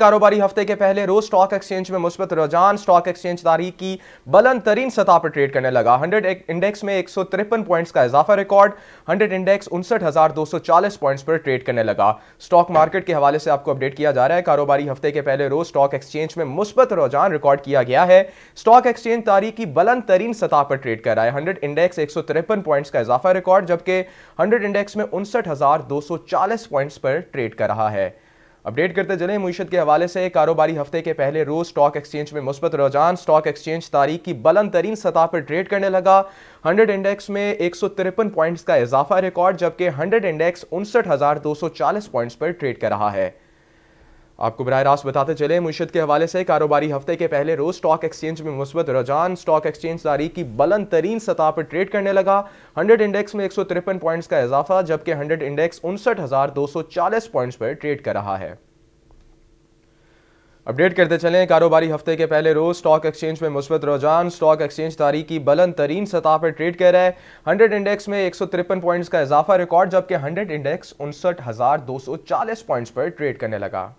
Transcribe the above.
कारोबारी हफ्ते के पहले रोज स्टॉक एक्सचेंज में मुस्बत रुझान स्टॉक एक्सचेंज तारीख की बुलंद तरीन सतह पर ट्रेड करने लगा 100 इंडेक्स में एक पॉइंट्स का इजाफा रिकॉर्ड 100 इंडेक्स उनसठ पॉइंट्स पर ट्रेड करने लगा स्टॉक मार्केट के हवाले से आपको अपडेट किया जा रहा है कारोबारी हफ्ते के पहले रोज स्टॉक एक्सचेंज में मुस्बत रुझान रिकॉर्ड किया गया है स्टॉक एक्सचेंज तारीख की बुलंद तरीन सतह पर ट्रेड कर रहा है हंड्रेड इंडेक्स एक पॉइंट्स का इजाफा रिकॉर्ड जबकि हंड्रेड इंडेक्स में उनसठ पॉइंट्स पर ट्रेड कर रहा है अपडेट करते चले मीशत के हवाले से कारोबारी हफ्ते के पहले रोज स्टॉक एक्सचेंज में मुस्बत रुझान स्टॉक एक्सचेंज तारीख की बुलंद तरीन सतह पर ट्रेड करने लगा 100 इंडेक्स में एक पॉइंट्स का इजाफा रिकॉर्ड जबकि 100 इंडेक्स उनसठ पॉइंट्स पर ट्रेड कर रहा है आपको बर रास्त बताते चले मुर्शद के हवाले से कारोबारी हफ्ते के पहले रोज स्टॉक एक्सचेंज में मुस्बत रुझान स्टॉक एक्सचेंज तारीख की बलंद तरीन सतह पर ट्रेड करने लगा 100 इंडेक्स में एक सौ तिरपन पॉइंट्स का इजाफा जबकि 100 इंडेक्स उनसठ हजार दो सौ चालीस पॉइंट्स पर ट्रेड कर रहा है अपडेट करते चलें कारोबारी हफ्ते के पहले रोज स्टॉक एक्सचेंज में मुस्बत रुझान स्टॉक एक्सचेंज तारीख की बलंद तरीन सतह पर ट्रेड कर रहा है हंड्रेड इंडेक्स में एक सौ तिरपन पॉइंट्स का इजाफा रिकॉर्ड जबकि हंड्रेड इंडेक्स उनसठ हजार दो सौ चालीस पॉइंट्स पर ट्रेड करने लगा